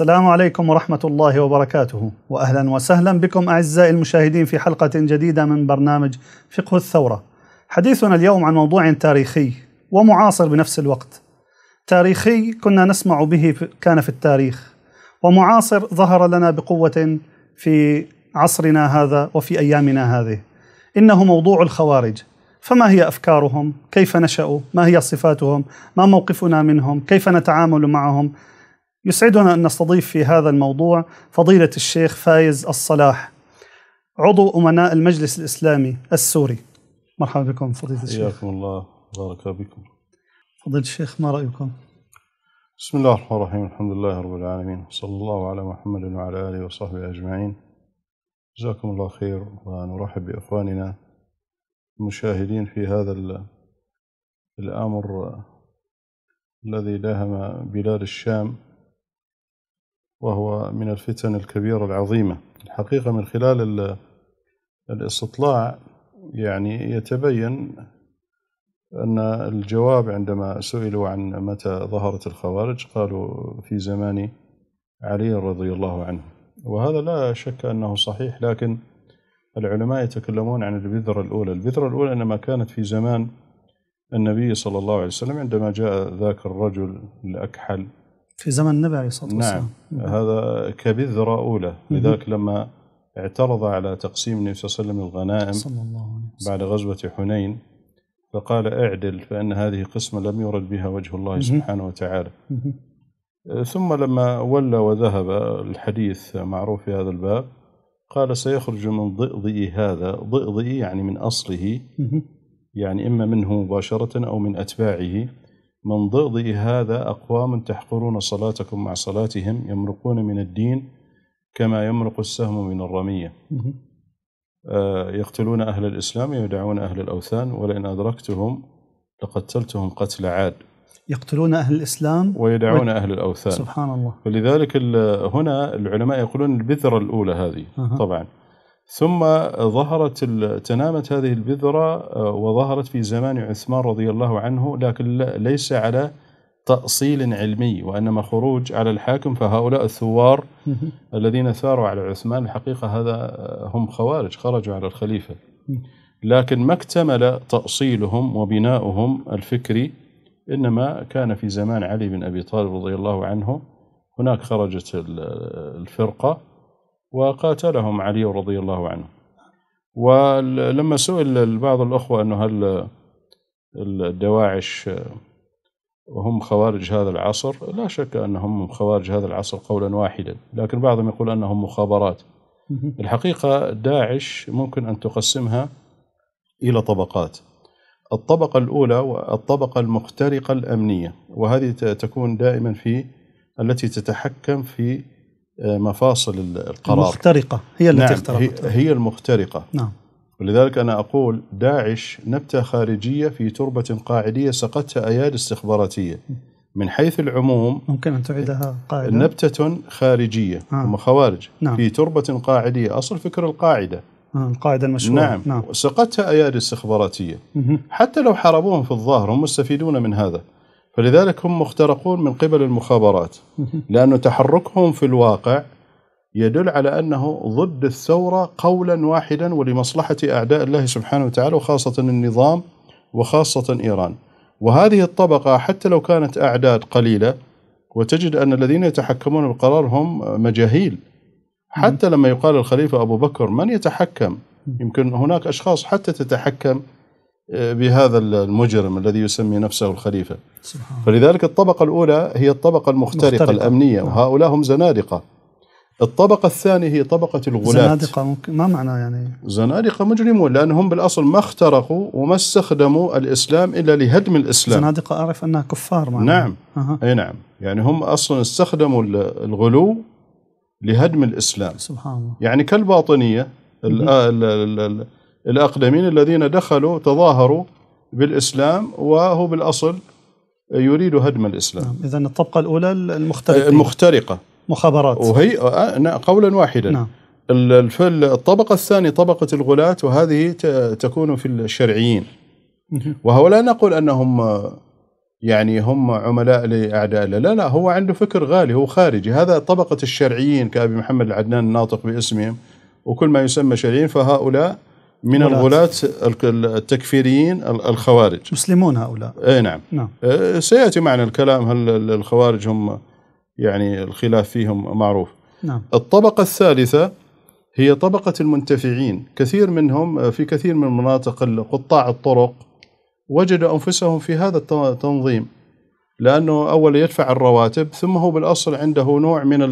السلام عليكم ورحمة الله وبركاته وأهلا وسهلا بكم أعزائي المشاهدين في حلقة جديدة من برنامج فقه الثورة حديثنا اليوم عن موضوع تاريخي ومعاصر بنفس الوقت تاريخي كنا نسمع به كان في التاريخ ومعاصر ظهر لنا بقوة في عصرنا هذا وفي أيامنا هذه إنه موضوع الخوارج فما هي افكارهم؟ كيف نشأوا؟ ما هي صفاتهم؟ ما موقفنا منهم؟ كيف نتعامل معهم؟ يسعدنا أن نستضيف في هذا الموضوع فضيلة الشيخ فايز الصلاح عضو أمناء المجلس الإسلامي السوري مرحبا بكم فضيلة الشيخ حياكم الله بارك بكم فضيلة الشيخ ما رأيكم؟ بسم الله الرحمن الرحيم الحمد لله رب العالمين صلى الله على محمد وعلى آله وصحبه أجمعين جزاكم الله خير ونرحب بإخواننا المشاهدين في هذا الأمر الذي داهم بلاد الشام وهو من الفتن الكبيرة العظيمة الحقيقة من خلال الاستطلاع يعني يتبين أن الجواب عندما سئلوا عن متى ظهرت الخوارج قالوا في زمان علي رضي الله عنه وهذا لا شك أنه صحيح لكن العلماء يتكلمون عن البذرة الأولى البذرة الأولى إنما كانت في زمان النبي صلى الله عليه وسلم عندما جاء ذاك الرجل الأكحل في زمن النبي عليه الصلاة نعم. والسلام نعم هذا كبذرة أولى لذلك لما اعترض على تقسيم النبي صلى الله عليه وسلم الغنائم صلى الله عليه وسلم. بعد غزوة حنين فقال اعدل فإن هذه قسمة لم يرد بها وجه الله سبحانه وتعالى ثم لما ولى وذهب الحديث معروف في هذا الباب قال سيخرج من ضئضئي هذا ضئضئي يعني من أصله يعني إما منه مباشرة أو من أتباعه من ضغض هذا أقوام تحقرون صلاتكم مع صلاتهم يمرقون من الدين كما يمرق السهم من الرمية آه، يقتلون أهل الإسلام ويدعون أهل الأوثان ولئن أدركتهم لقتلتهم قتل عاد يقتلون أهل الإسلام ويدعون و... أهل الأوثان سبحان الله فلذلك هنا العلماء يقولون البذرة الأولى هذه أه. طبعا ثم ظهرت تنامت هذه البذرة آه، وظهرت في زمان عثمان رضي الله عنه لكن ليس على تأصيل علمي وإنما خروج على الحاكم فهؤلاء الثوار الذين ثاروا على عثمان الحقيقة هذا آه، هم خوارج خرجوا على الخليفة لكن ما اكتمل تأصيلهم وبناؤهم الفكري إنما كان في زمان علي بن أبي طالب رضي الله عنه هناك خرجت آه، الفرقة وقاتلهم علي رضي الله عنه ولما سئل بعض الأخوة أنه هل الدواعش هم خوارج هذا العصر لا شك أنهم خوارج هذا العصر قولا واحدا لكن بعضهم يقول أنهم مخابرات الحقيقة داعش ممكن أن تقسمها إلى طبقات الطبقة الأولى والطبقة المخترقة الأمنية وهذه تكون دائما في التي تتحكم في مفاصل القرار المخترقة هي التي نعم اخترقت هي المخترقة نعم ولذلك أنا أقول داعش نبتة خارجية في تربة قاعدية سقتها أيادي استخباراتية من حيث العموم ممكن أن تعيدها قاعدة نبتة خارجية آه. هم خوارج نعم. في تربة قاعدية أصل فكر القاعدة آه القاعدة المشهورة نعم, نعم. سقتها أيادي استخباراتية حتى لو حاربوهم في الظاهر هم مستفيدون من هذا فلذلك هم مخترقون من قبل المخابرات لأن تحركهم في الواقع يدل على أنه ضد الثورة قولا واحدا ولمصلحة أعداء الله سبحانه وتعالى وخاصة النظام وخاصة إيران وهذه الطبقة حتى لو كانت أعداد قليلة وتجد أن الذين يتحكمون بالقرار هم مجاهيل حتى لما يقال الخليفة أبو بكر من يتحكم يمكن هناك أشخاص حتى تتحكم بهذا المجرم الذي يسمي نفسه الخليفة سبحان فلذلك الطبقة الأولى هي الطبقة المخترقة مخترقة. الأمنية وهؤلاء هم زنادقة الطبقة الثانية هي طبقة الغلاة زنادقة ممكن ما معنى يعني زنادقة مجرمون لأنهم بالأصل ما اخترقوا وما استخدموا الإسلام إلا لهدم الإسلام زنادقة أعرف أنها كفار معنى. نعم أه. أي نعم يعني هم أصلا استخدموا الغلو لهدم الإسلام سبحان الله يعني كالباطنية الـ آه، ال ال ال الأقدمين الذين دخلوا تظاهروا بالإسلام وهو بالأصل يريد هدم الإسلام نعم، إذا الطبقة الأولى المخترقة المخترقة مخابرات وهي آه، قولا واحدا نعم الطبقة الثانية طبقة الغلاة وهذه تكون في الشرعيين وهو لا نقول أنهم يعني هم عملاء لأعداء الله لا لا هو عنده فكر غالي هو خارجي هذا طبقة الشرعيين كأبي محمد العدنان الناطق باسمهم وكل ما يسمى شرعيين فهؤلاء من الغلاة التكفيريين الخوارج مسلمون هؤلاء اي نعم, نعم. إيه، سياتي معنا الكلام هل الخوارج هم يعني الخلاف فيهم معروف نعم. الطبقة الثالثة هي طبقة المنتفعين كثير منهم في كثير من مناطق قطاع الطرق وجدوا أنفسهم في هذا التنظيم لأنه اول يدفع الرواتب ثم هو بالأصل عنده نوع من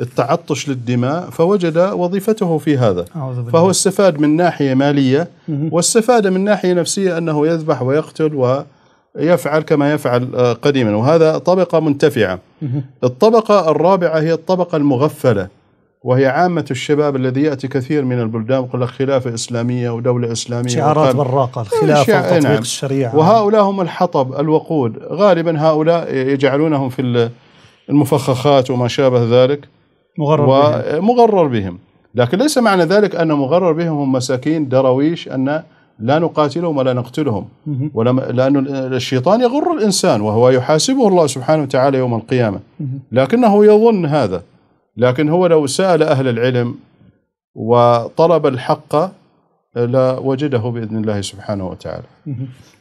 التعطش للدماء فوجد وظيفته في هذا فهو استفاد من ناحية مالية واستفاد من ناحية نفسية أنه يذبح ويقتل ويفعل كما يفعل آه، قديما وهذا طبقة منتفعة الطبقة الرابعة هي الطبقة المغفلة وهي عامة الشباب الذي يأتي كثير من البلدان يقول لك خلافة إسلامية ودولة إسلامية شعارات براقة آه، الخلافة شع... وتطبيق نعم. الشريعة وهؤلاء هم الحطب الوقود غالبا هؤلاء يجعلونهم في المفخخات وما شابه ذلك مغرر ومغرر بهم. بهم لكن ليس معنى ذلك أن مغرر بهم هم مساكين درويش أن لا نقاتلهم ولا نقتلهم ولا لأن الشيطان يغر الإنسان وهو يحاسبه الله سبحانه وتعالى يوم القيامة لكنه يظن هذا لكن هو لو سأل أهل العلم وطلب الحق لوجده باذن الله سبحانه وتعالى.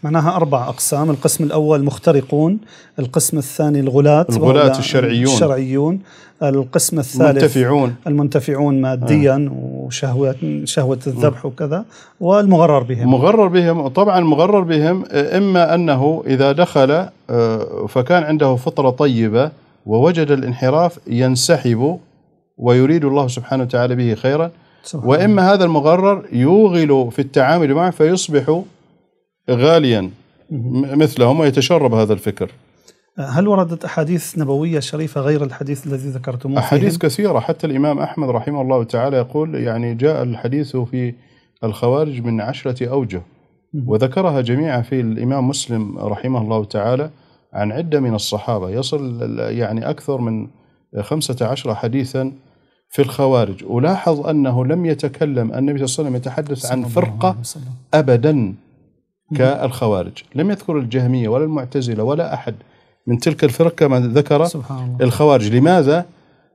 معناها اربع اقسام، القسم الاول مخترقون، القسم الثاني الغلاة الغلاة الشرعيون الشرعيون، القسم الثالث المنتفعون المنتفعون ماديا آه. وشهوة شهوة الذبح وكذا، والمغرر بهم مغرر بهم طبعا المغرر بهم اما انه اذا دخل آه، فكان عنده فطرة طيبة ووجد الانحراف ينسحب ويريد الله سبحانه وتعالى به خيرا وإما هذا المغرر يوغل في التعامل معه فيصبح غاليا مثلهم ويتشرب هذا الفكر آه، هل وردت أحاديث نبوية شريفة غير الحديث الذي ذكرتموه أحاديث كثيرة حتى الإمام أحمد رحمه الله تعالى يقول يعني جاء الحديث في الخوارج من عشرة أوجه وذكرها جميعا في الإمام مسلم رحمه الله تعالى عن عدة من الصحابة يصل يعني أكثر من خمسة عشر حديثا في الخوارج ولاحظ أنه لم يتكلم النبي صلى الله عليه وسلم يتحدث عن فرقة أبدا نعم. كالخوارج لم يذكر الجهمية ولا المعتزلة ولا أحد من تلك الفرق كما ذكر الخوارج لماذا؟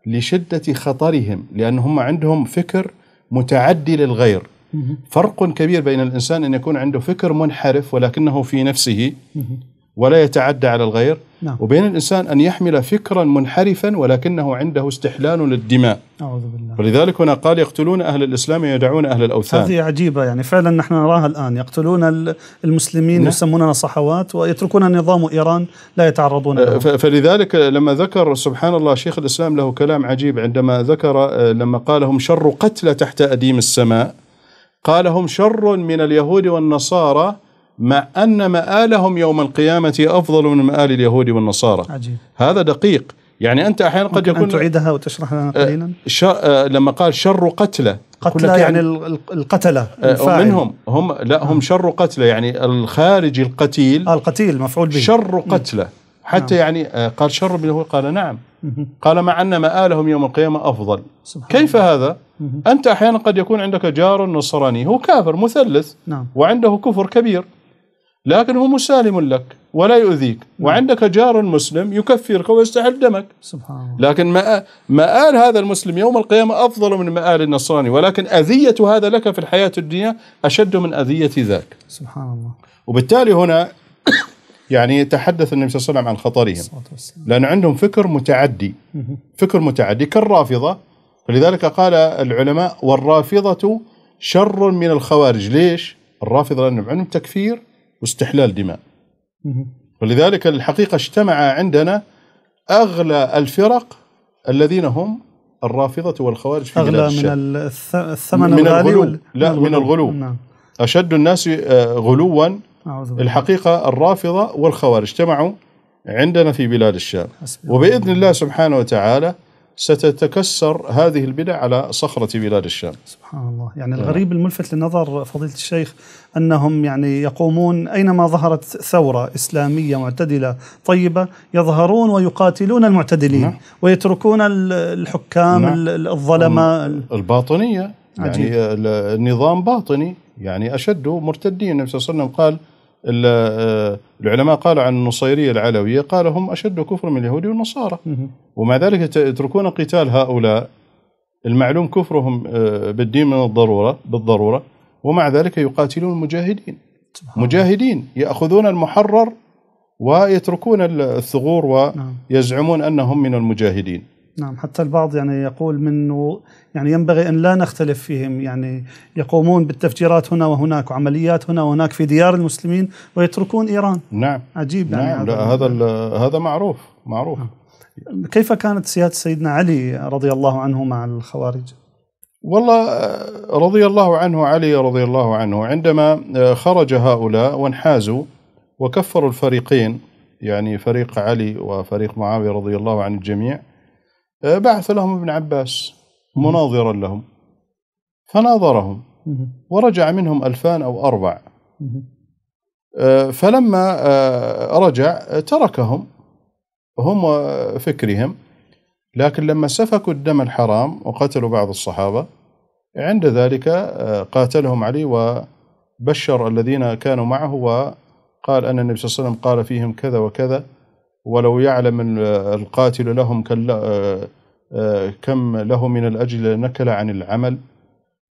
لشدة خطرهم لأنهم عندهم فكر متعدي للغير فرق كبير بين الإنسان أن يكون عنده فكر منحرف ولكنه في نفسه ولا يتعدى على الغير نعم. وبين الإنسان أن يحمل فكرا منحرفا ولكنه عنده استحلال للدماء أعوذ بالله. ولذلك هنا قال يقتلون أهل الإسلام ويدعون أهل الأوثان هذه عجيبة يعني فعلا نحن نراها الآن يقتلون المسلمين نعم. يسموننا صحوات ويتركون نظام إيران لا يتعرضون أه، له فلذلك لما ذكر سبحان الله شيخ الإسلام له كلام عجيب عندما ذكر أه، لما قالهم شر قتلى تحت أديم السماء قالهم شر من اليهود والنصارى مع أن مآلهم يوم القيامة أفضل من مآل اليهود والنصارى عجيب. هذا دقيق يعني أنت أحيانا قد يكون أن تعيدها وتشرح لنا آه، قليلا شا... آه، لما قال شر قتلى قتلى يعني, يعني- القتلة آه، الفاعل منهم هم لا هم شر قتلى يعني الخارج القتيل آه القتيل مفعول به شر قتلة نعم. حتى نعم. يعني قال شر منه قال نعم قال مع أن مآلهم يوم القيامة أفضل سبحان كيف الله. هذا؟ أنت أحيانا قد يكون عندك جار نصراني هو كافر مثلث نعم. وعنده كفر كبير لكن هو مسالم لك ولا يؤذيك نعم. وعندك جار مسلم يكفرك ويستحل دمك سبحان الله لكن مآل هذا المسلم يوم القيامة أفضل من مآل النصراني ولكن أذية هذا لك في الحياة الدنيا أشد من أذية ذاك سبحان الله وبالتالي هنا يعني يتحدث النبي صلى الله عليه وسلم عن خطرهم لأن عندهم فكر متعدي فكر متعدي كالرافضة فلذلك قال العلماء والرافضة شر من الخوارج ليش؟ الرافضة لأنهم عندهم تكفير واستحلال دماء ولذلك الحقيقة اجتمع عندنا أغلى الفرق الذين هم الرافضة والخوارج في أغلى من الثمن من الغالي الغلو لا من الغلو نعم. أشد الناس آه، غلوا الحقيقة الرافضة والخوارج اجتمعوا عندنا في بلاد الشام وبإذن الله سبحانه وتعالى ستتكسر هذه البدع على صخرة بلاد الشام سبحان الله يعني آه. الغريب الملفت للنظر فضيلة الشيخ أنهم يعني يقومون أينما ظهرت ثورة إسلامية معتدلة طيبة يظهرون ويقاتلون المعتدلين نعم. ويتركون الحكام نعم. الظلمة الباطنية يعني النظام باطني يعني أشد مرتدين النبي صلى الله عليه وسلم قال آه، العلماء قالوا عن النصيرية العلوية قال هم أشد كفر من اليهود والنصارى ومع ذلك يتركون قتال هؤلاء المعلوم كفرهم آه، بالدين من الضرورة بالضرورة ومع ذلك يقاتلون المجاهدين مجاهدين يأخذون المحرر ويتركون الثغور نعم. ويزعمون أنهم من المجاهدين نعم حتى البعض يعني يقول منه يعني ينبغي ان لا نختلف فيهم يعني يقومون بالتفجيرات هنا وهناك وعمليات هنا وهناك في ديار المسلمين ويتركون ايران نعم عجيب يعني نعم يعني لا هذا هذا, هذا معروف معروف كيف كانت سياده سيدنا علي رضي الله عنه مع الخوارج؟ والله رضي الله عنه علي رضي الله عنه عندما خرج هؤلاء وانحازوا وكفروا الفريقين يعني فريق علي وفريق معاويه رضي الله عن الجميع آه، بعث لهم ابن عباس مناظرا لهم فناظرهم ورجع منهم ألفان أو أربع آه، فلما آه، رجع تركهم هم فكرهم لكن لما سفكوا الدم الحرام وقتلوا بعض الصحابة عند ذلك قاتلهم علي وبشر الذين كانوا معه وقال أن النبي صلى الله عليه وسلم قال فيهم كذا وكذا ولو يعلم القاتل لهم آه، آه، كم له من الأجل نكل عن العمل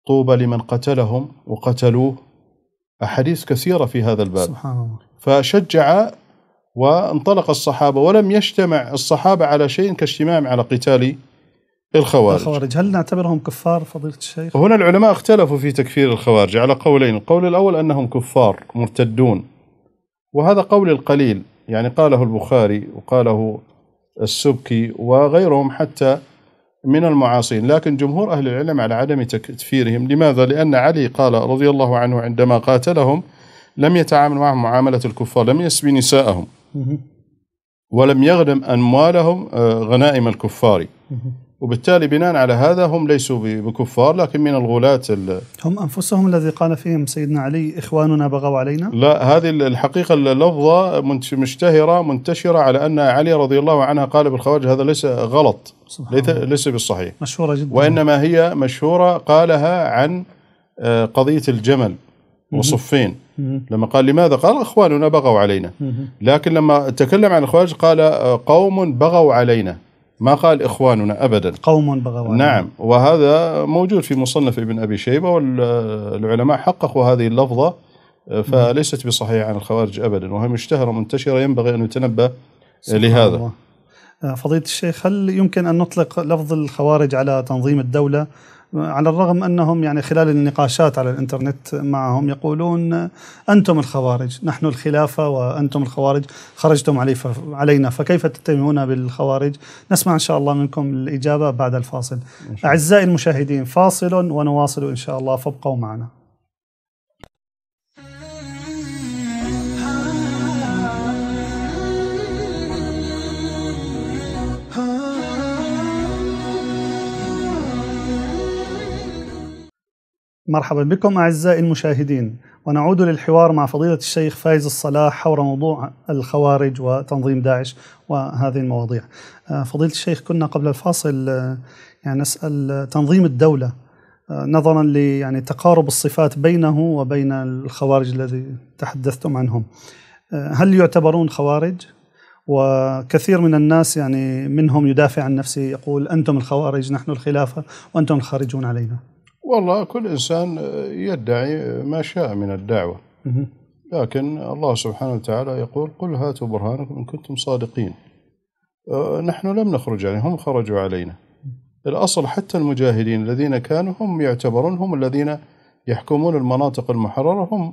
طوبى لمن قتلهم وقتلوه أحاديث كثيرة في هذا الباب سبحان الله فشجع وانطلق الصحابة ولم يجتمع الصحابة على شيء كاجتماعهم على قتال الخوارج الخوارج هل نعتبرهم كفار فضيلة الشيخ؟ هنا العلماء اختلفوا في تكفير الخوارج على قولين القول الأول أنهم كفار مرتدون وهذا قول القليل يعني قاله البخاري وقاله السبكي وغيرهم حتى من المعاصرين لكن جمهور أهل العلم على عدم تكفيرهم لماذا؟ لأن علي قال رضي الله عنه عندما قاتلهم لم يتعامل معهم معاملة الكفار لم يسب نساءهم ولم يغنم أموالهم آه، غنائم الكفار وبالتالي بناء على هذا هم ليسوا بكفار لكن من الغلاة هم أنفسهم الذي قال فيهم سيدنا علي إخواننا بغوا علينا لا هذه الحقيقة اللفظة مشتهرة منتشرة على أن علي رضي الله عنها قال بالخوارج هذا ليس غلط ليس, ليس بالصحيح مشهورة جدا وإنما هي مشهورة قالها عن آه، قضية الجمل وصفين لما قال لماذا قال إخواننا بغوا علينا لكن لما تكلم عن الخوارج قال آه، قوم بغوا علينا ما قال إخواننا أبدا قوم بغوا نعم وهذا موجود في مصنف ابن أبي شيبة والعلماء حققوا هذه اللفظة فليست بصحيحة عن الخوارج أبدا وهي مشتهرة منتشرة ينبغي أن نتنبه لهذا آه، فضيلة الشيخ هل يمكن أن نطلق لفظ الخوارج على تنظيم الدولة على الرغم انهم يعني خلال النقاشات على الانترنت معهم يقولون انتم الخوارج، نحن الخلافه وانتم الخوارج، خرجتم علي علينا فكيف تتهمون بالخوارج؟ نسمع ان شاء الله منكم الاجابه بعد الفاصل. اعزائي المشاهدين فاصل ونواصل ان شاء الله فابقوا معنا. مرحبا بكم أعزائي المشاهدين ونعود للحوار مع فضيلة الشيخ فايز الصلاح حول موضوع الخوارج وتنظيم داعش وهذه المواضيع آه، فضيلة الشيخ كنا قبل الفاصل آه، يعني نسأل آه، تنظيم الدولة نظرا يعني تقارب الصفات بينه وبين الخوارج الذي تحدثتم عنهم هل يعتبرون خوارج؟ وكثير من الناس يعني منهم يدافع عن نفسه يقول أنتم الخوارج نحن الخلافة وأنتم الخارجون علينا والله كل انسان آه، يدعي ما شاء من الدعوه لكن الله سبحانه وتعالى يقول قل هاتوا برهانكم ان كنتم صادقين آه، نحن لم نخرج عليهم هم خرجوا علينا الاصل حتى المجاهدين الذين كانوا هم يعتبرون هم الذين يحكمون المناطق المحرره هم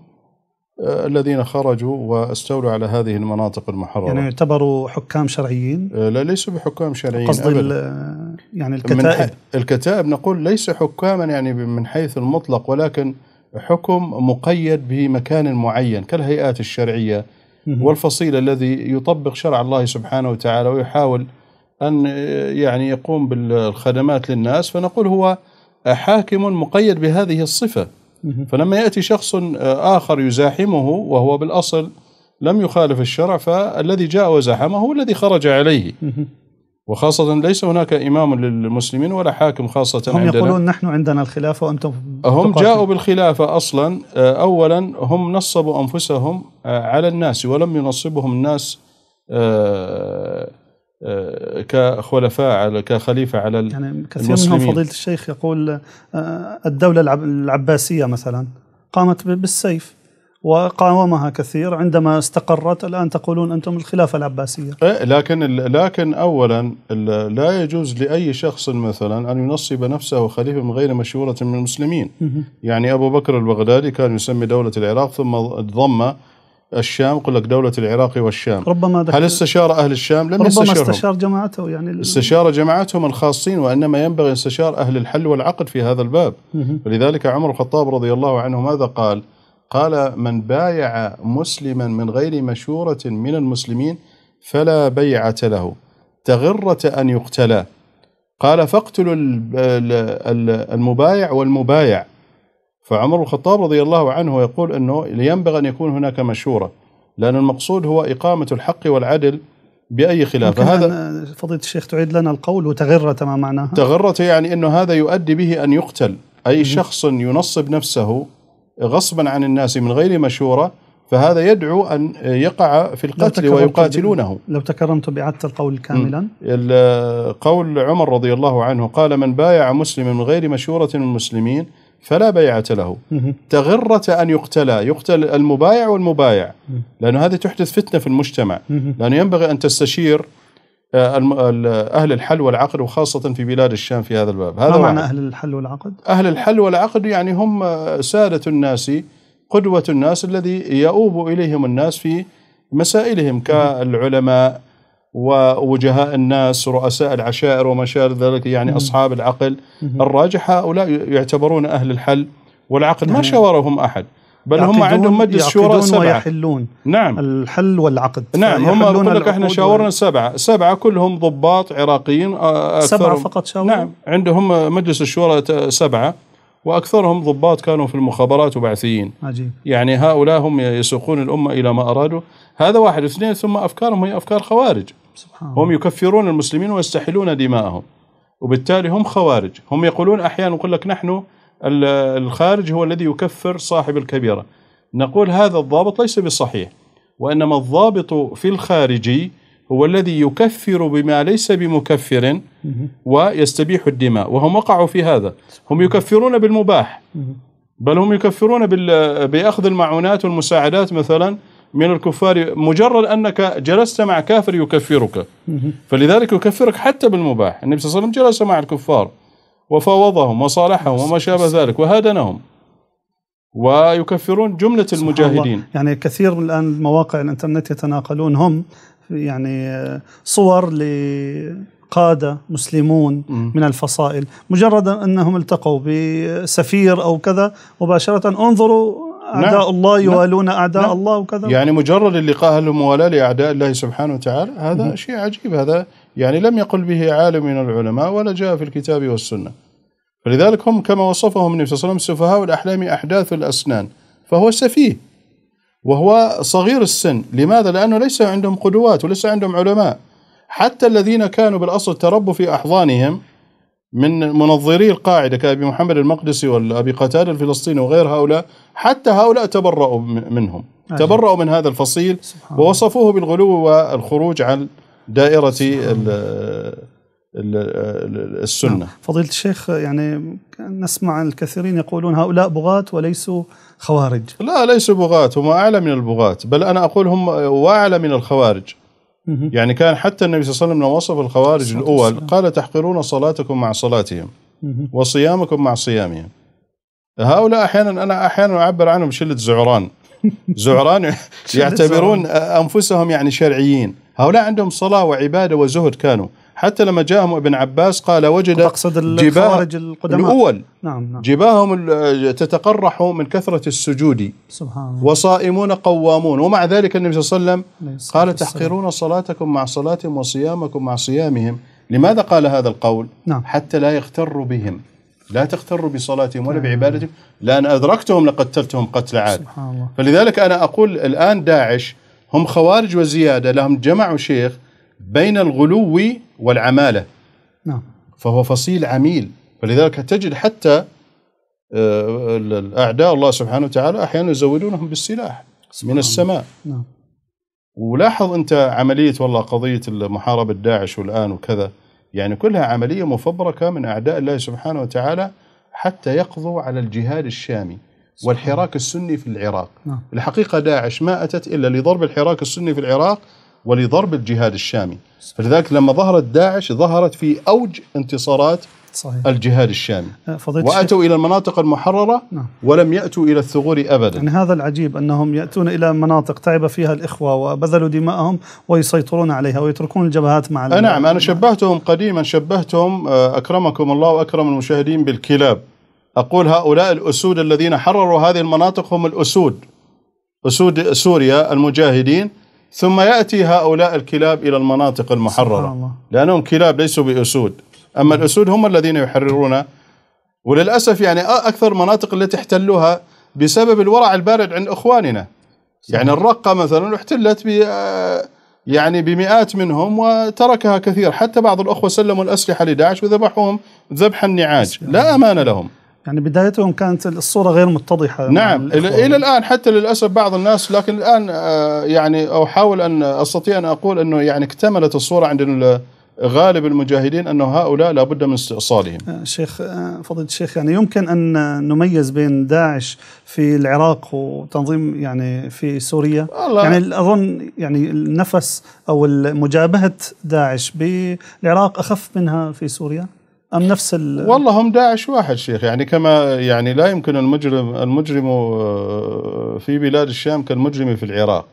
آه، الذين خرجوا واستولوا على هذه المناطق المحرره يعني يعتبروا حكام شرعيين؟ لا ليسوا بحكام شرعيين قصدي يعني الكتائب الكتائب نقول ليس حكاما يعني من حيث المطلق ولكن حكم مقيد بمكان معين كالهيئات الشرعيه والفصيل الذي يطبق شرع الله سبحانه وتعالى ويحاول ان يعني يقوم بالخدمات للناس فنقول هو حاكم مقيد بهذه الصفه فلما ياتي شخص اخر يزاحمه وهو بالاصل لم يخالف الشرع فالذي جاء وزحمه هو الذي خرج عليه وخاصة ليس هناك إمام للمسلمين ولا حاكم خاصة هم عندنا يقولون نحن عندنا الخلافة وأنتم هم جاءوا بالخلافة أصلا آه، أولا هم نصبوا أنفسهم آه، على الناس ولم ينصبهم الناس آه، كخلفاء على كخليفة على يعني كثير المسلمين. منهم فضيلة الشيخ يقول الدولة العباسية مثلا قامت بالسيف وقاومها كثير عندما استقرت الان تقولون انتم الخلافه العباسيه. إيه، لكن لكن اولا لا يجوز لاي شخص مثلا ان ينصب نفسه خليفه من غير مشوره من المسلمين. يعني ابو بكر البغدادي كان يسمي دوله العراق ثم ضم الشام قل لك دولة العراق والشام ربما هل استشار أهل الشام لم ربما يستشارهم ربما استشار جماعته يعني استشار جماعتهم الخاصين وإنما ينبغي استشار أهل الحل والعقد في هذا الباب ولذلك عمر الخطاب رضي الله عنه ماذا قال قال من بايع مسلما من غير مشورة من المسلمين فلا بيعة له تغرة أن يقتلى قال فاقتلوا المبايع والمبايع فعمر الخطاب رضي الله عنه يقول أنه ينبغي أن يكون هناك مشورة لأن المقصود هو إقامة الحق والعدل بأي خلاف هذا فضيلة الشيخ تعيد لنا القول وتغرة ما معناها تغرة يعني أنه هذا يؤدي به أن يقتل أي شخص ينصب نفسه غصبا عن الناس من غير مشورة فهذا يدعو أن يقع في القتل لو ويقاتلونه لو تكرمت بعدت القول كاملا قول عمر رضي الله عنه قال من بايع مسلم من غير مشورة من المسلمين فلا بيعة له تغرة أن يقتل يقتل المبايع والمبايع لأن هذه تحدث فتنة في المجتمع لأنه ينبغي أن تستشير آه، اهل الحل والعقد وخاصه في بلاد الشام في هذا الباب هذا ما معنى اهل الحل والعقد اهل الحل والعقد يعني هم آه، ساده الناس قدوه الناس الذي يؤوب اليهم الناس في مسائلهم كالعلماء ووجهاء الناس رؤساء العشائر وما شابه ذلك يعني اصحاب العقل الراجح هؤلاء يعتبرون اهل الحل والعقد ما شاورهم احد بل هم عندهم مجلس شورى سبعه ويحلون نعم الحل والعقد نعم هم يقول لك احنا شاورنا سبعه، سبعه كلهم ضباط عراقيين آه، سبعه فقط شاوروا نعم عندهم مجلس الشورى سبعه واكثرهم ضباط كانوا في المخابرات وبعثيين عجيب يعني هؤلاء هم يسوقون الامه الى ما ارادوا هذا واحد اثنين ثم افكارهم هي افكار خوارج سبحان هم يكفرون المسلمين ويستحلون دماءهم وبالتالي هم خوارج هم يقولون احيانا يقول لك نحن الخارج هو الذي يكفر صاحب الكبيرة نقول هذا الضابط ليس بصحيح وإنما الضابط في الخارجي هو الذي يكفر بما ليس بمكفر ويستبيح الدماء وهم وقعوا في هذا هم يكفرون بالمباح بل هم يكفرون بأخذ المعونات والمساعدات مثلا من الكفار مجرد أنك جلست مع كافر يكفرك فلذلك يكفرك حتى بالمباح النبي صلى الله عليه وسلم جلس مع الكفار وفاوضهم وصالحهم وما شابه ذلك وهادنهم ويكفرون جملة المجاهدين يعني كثير من الآن مواقع الإنترنت يتناقلون هم يعني صور لقادة مسلمون م. من الفصائل مجرد أنهم التقوا بسفير أو كذا مباشرة انظروا نعم. أعداء نعم. الله يوالون نعم. أعداء نعم. الله وكذا يعني مجرد اللقاء هل الموالاة لأعداء الله سبحانه وتعالى هذا نعم. شيء عجيب هذا يعني لم يقل به عالم من العلماء ولا جاء في الكتاب والسنة فلذلك هم كما وصفهم النبي صلى الله عليه وسلم سفهاء الأحلام أحداث الأسنان فهو سفيه وهو صغير السن لماذا؟ لأنه ليس عندهم قدوات وليس عندهم علماء حتى الذين كانوا بالأصل تربوا في أحضانهم من منظري القاعدة كأبي محمد المقدسي ولا أبي قتادة الفلسطيني وغير هؤلاء حتى هؤلاء تبرأوا منهم عجل. تبرأوا من هذا الفصيل ووصفوه بالغلو والخروج عن دائرة السنة نعم. فضيلة الشيخ يعني نسمع الكثيرين يقولون هؤلاء بغاة وليسوا خوارج لا ليسوا بغاة هم أعلى من البغاة بل أنا أقول هم وأعلى من الخوارج يعني كان حتى النبي صلى الله عليه وسلم لما وصف الخوارج الأول قال تحقرون صلاتكم مع صلاتهم وصيامكم مع صيامهم هؤلاء أحيانا أنا أحيانا أعبر عنهم شلة زعران زعران يعتبرون أنفسهم يعني شرعيين هؤلاء عندهم صلاة وعبادة وزهد كانوا حتى لما جاءهم ابن عباس قال وجد تقصد الخوارج القدماء الأول نعم نعم جباههم تتقرح من كثرة السجود سبحان الله وصائمون قوامون ومع ذلك النبي صلى الله عليه وسلم قال تحقرون صلاتكم مع صلاتهم وصيامكم مع صيامهم لماذا قال هذا القول نعم. حتى لا يغتروا بهم لا تغتروا بصلاتهم ولا نعم. بعبادتهم لأن أدركتهم لقتلتهم قتل عاد سبحان الله. فلذلك أنا أقول الآن داعش هم خوارج وزيادة لهم جمعوا شيخ بين الغلو والعمالة نعم فهو فصيل عميل فلذلك تجد حتى آه، الأعداء الله سبحانه وتعالى أحيانا يزودونهم بالسلاح من السماء نعم ولاحظ أنت عملية والله قضية محاربة داعش والآن وكذا يعني كلها عملية مفبركة من أعداء الله سبحانه وتعالى حتى يقضوا على الجهاد الشامي والحراك السني في العراق نعم. الحقيقة داعش ما أتت إلا لضرب الحراك السني في العراق ولضرب الجهاد الشامي فلذلك لما ظهرت داعش ظهرت في أوج انتصارات صحيح. الجهاد الشامي أه، وأتوا إلى المناطق المحررة نعم. ولم يأتوا إلى الثغور أبدا يعني هذا العجيب أنهم يأتون إلى مناطق تعب فيها الإخوة وبذلوا دماءهم ويسيطرون عليها ويتركون الجبهات مع أه، نعم أنا شبهتهم قديما شبهتهم أه، أكرمكم الله وأكرم المشاهدين بالكلاب أقول هؤلاء الأسود الذين حرروا هذه المناطق هم الأسود أسود سوريا المجاهدين ثم يأتي هؤلاء الكلاب إلى المناطق المحررة لأنهم كلاب ليسوا بأسود أما الأسود هم الذين يحررون وللأسف يعني أكثر مناطق التي احتلوها بسبب الورع البارد عند إخواننا يعني الرقة مثلا احتلت ب يعني بمئات منهم وتركها كثير حتى بعض الأخوة سلموا الأسلحة لداعش وذبحوهم ذبح النعاج لا أمان لهم يعني بدايتهم كانت الصوره غير متضحه نعم الى الان حتى للاسف بعض الناس لكن الان آه، يعني احاول ان استطيع ان اقول انه يعني اكتملت الصوره عند غالب المجاهدين انه هؤلاء لابد من استئصالهم. آه، شيخ آه، فضيله الشيخ يعني يمكن ان نميز بين داعش في العراق وتنظيم يعني في سوريا الله. يعني اظن يعني النفس او مجابهه داعش بالعراق اخف منها في سوريا. ام نفس ال... والله هم داعش واحد شيخ يعني كما يعني لا يمكن المجرم المجرم آه، في بلاد الشام كالمجرم في العراق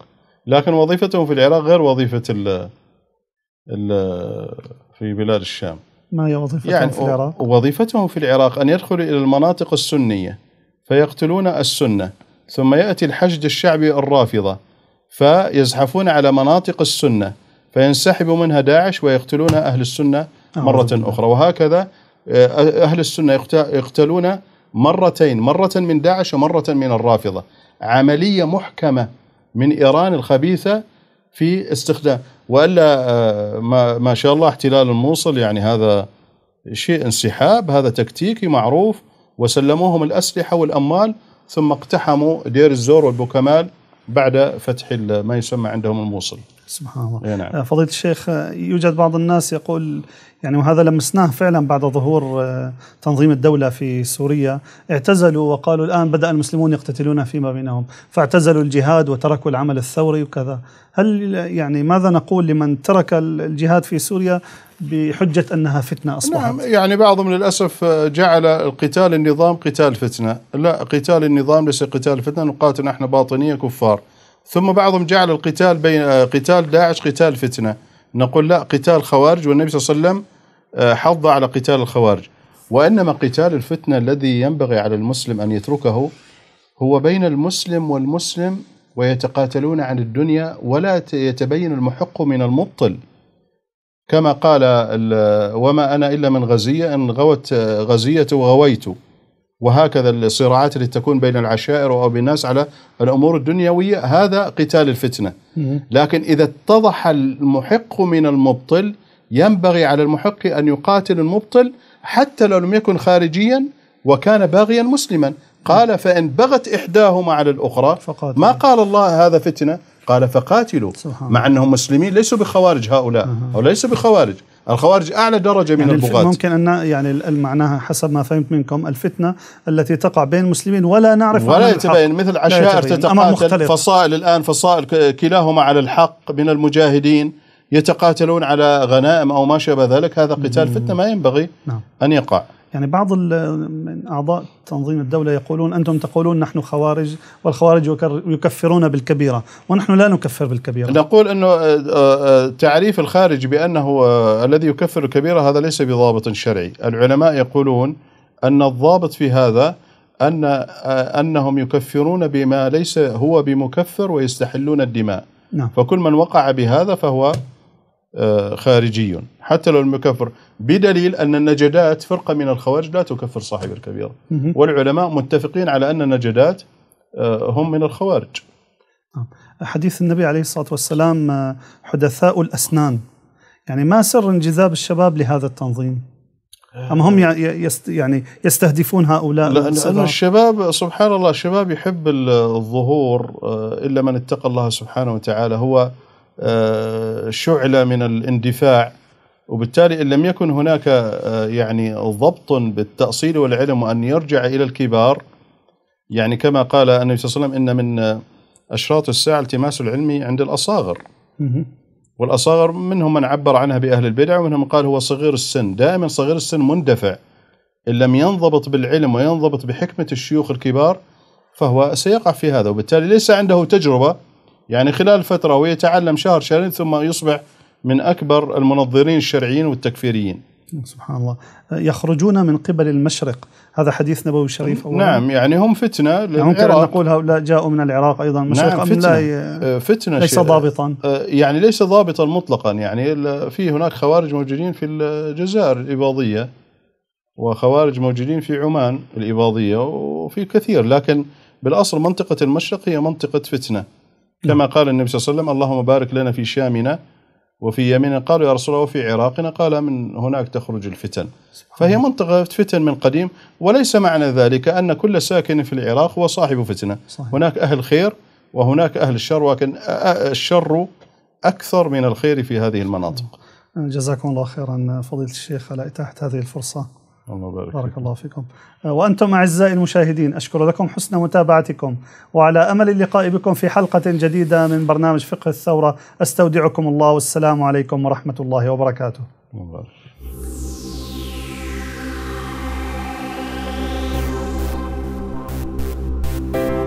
لكن وظيفتهم في العراق غير وظيفه ال في بلاد الشام ما هي وظيفتهم يعني في العراق؟ وظيفتهم في العراق أن يدخلوا إلى المناطق السنية فيقتلون السنة ثم يأتي الحشد الشعبي الرافضة فيزحفون على مناطق السنة فينسحب منها داعش ويقتلون أهل السنة مرة أخرى وهكذا آه، أهل السنة يقتلون مرتين مرة من داعش ومرة من الرافضة عملية محكمة من إيران الخبيثة في استخدام وإلا آه، ما, ما شاء الله احتلال الموصل يعني هذا شيء انسحاب هذا تكتيكي معروف وسلموهم الأسلحة والأموال ثم اقتحموا دير الزور والبوكمال بعد فتح ما يسمى عندهم الموصل سبحان الله نعم. آه، فضيلة الشيخ آه، يوجد بعض الناس يقول يعني وهذا لمسناه فعلا بعد ظهور آه، تنظيم الدولة في سوريا اعتزلوا وقالوا الآن بدأ المسلمون يقتتلون فيما بينهم فاعتزلوا الجهاد وتركوا العمل الثوري وكذا هل يعني ماذا نقول لمن ترك الجهاد في سوريا بحجة أنها فتنة أصبحت نعم يعني بعضهم للأسف جعل القتال النظام قتال فتنة لا قتال النظام ليس قتال فتنة نقاتل نحن باطنية كفار ثم بعضهم جعل القتال بين آه، قتال داعش قتال فتنة نقول لا قتال خوارج والنبي صلى الله عليه وسلم آه، حظ على قتال الخوارج وإنما قتال الفتنة الذي ينبغي على المسلم أن يتركه هو بين المسلم والمسلم ويتقاتلون عن الدنيا ولا يتبين المحق من المبطل كما قال وما أنا إلا من غزية إن غوت آه، غزية وغويت وهكذا الصراعات التي تكون بين العشائر أو الناس على الأمور الدنيوية هذا قتال الفتنة لكن إذا اتضح المحق من المبطل ينبغي على المحق أن يقاتل المبطل حتى لو لم يكن خارجيا وكان باغيا مسلما قال فإن بغت إحداهما على الأخرى فقاتل. ما قال الله هذا فتنة قال فقاتلوا مع أنهم مسلمين ليسوا بخوارج هؤلاء أو ليسوا بخوارج الخوارج أعلى درجة يعني من البغاة ممكن أن يعني معناها حسب ما فهمت منكم الفتنة التي تقع بين المسلمين ولا نعرف ولا يتبين مثل عشائر تتقاتل فصائل الآن فصائل كلاهما على الحق من المجاهدين يتقاتلون على غنائم او ما شابه ذلك هذا قتال فتنه ما ينبغي نعم. ان يقع يعني بعض من اعضاء تنظيم الدوله يقولون انتم تقولون نحن خوارج والخوارج يكفرون بالكبيره ونحن لا نكفر بالكبيره نقول انه آه، آه، آه، تعريف الخارج بانه الذي يكفر الكبيره هذا ليس بضابط شرعي العلماء يقولون ان الضابط في هذا ان انهم يكفرون بما ليس هو بمكفر ويستحلون الدماء نعم. فكل من وقع بهذا فهو آه، خارجي حتى لو لم يكفر بدليل أن النجدات فرقة من الخوارج لا تكفر صاحب الكبيرة والعلماء متفقين على أن النجدات آه، هم من الخوارج طيب. حديث النبي عليه الصلاة والسلام آه، حدثاء الأسنان يعني ما سر انجذاب الشباب لهذا التنظيم أم هم يعني يستهدفون هؤلاء لأن الشباب سبحان الله الشباب يحب الظهور إلا من اتقى الله سبحانه وتعالى هو آه، شعلة من الاندفاع وبالتالي إن لم يكن هناك آه، يعني ضبط بالتأصيل والعلم وأن يرجع إلى الكبار يعني كما قال النبي صلى الله عليه وسلم إن من آه، أشراط الساعة التماس العلم عند الأصاغر والأصاغر منهم من عبر عنها بأهل البدع ومنهم من قال هو صغير السن دائما صغير السن مندفع إن لم ينضبط بالعلم وينضبط بحكمة الشيوخ الكبار فهو سيقع في هذا وبالتالي ليس عنده تجربة يعني خلال فترة ويتعلم شهر شهرين ثم يصبح من أكبر المنظرين الشرعيين والتكفيريين سبحان الله يخرجون من قبل المشرق هذا حديث نبوي شريف أولا. نعم يعني هم فتنة يعني يمكن أن نقول هؤلاء جاءوا من العراق أيضا نعم فتنة, لا ي... آه، فتنة ليس ضابطا آه، يعني ليس ضابطا مطلقا يعني في هناك خوارج موجودين في الجزائر الإباضية وخوارج موجودين في عمان الإباضية وفي كثير لكن بالأصل منطقة المشرق هي منطقة فتنة كما نعم. قال النبي صلى الله عليه وسلم اللهم بارك لنا في شامنا وفي يمنا قالوا يا رسول الله وفي عراقنا قال من هناك تخرج الفتن فهي منطقة فتن من قديم وليس معنى ذلك أن كل ساكن في العراق هو صاحب فتنة هناك أهل خير وهناك أهل الشر ولكن الشر أكثر من الخير في هذه المناطق نعم. جزاكم الله خيرا فضيلة الشيخ على إتاحة هذه الفرصة الله بارك بارك الله فيكم آه، وأنتم أعزائي المشاهدين أشكر لكم حسن متابعتكم وعلى أمل اللقاء بكم في حلقة جديدة من برنامج فقه الثورة أستودعكم الله والسلام عليكم ورحمة الله وبركاته مبارك. thank you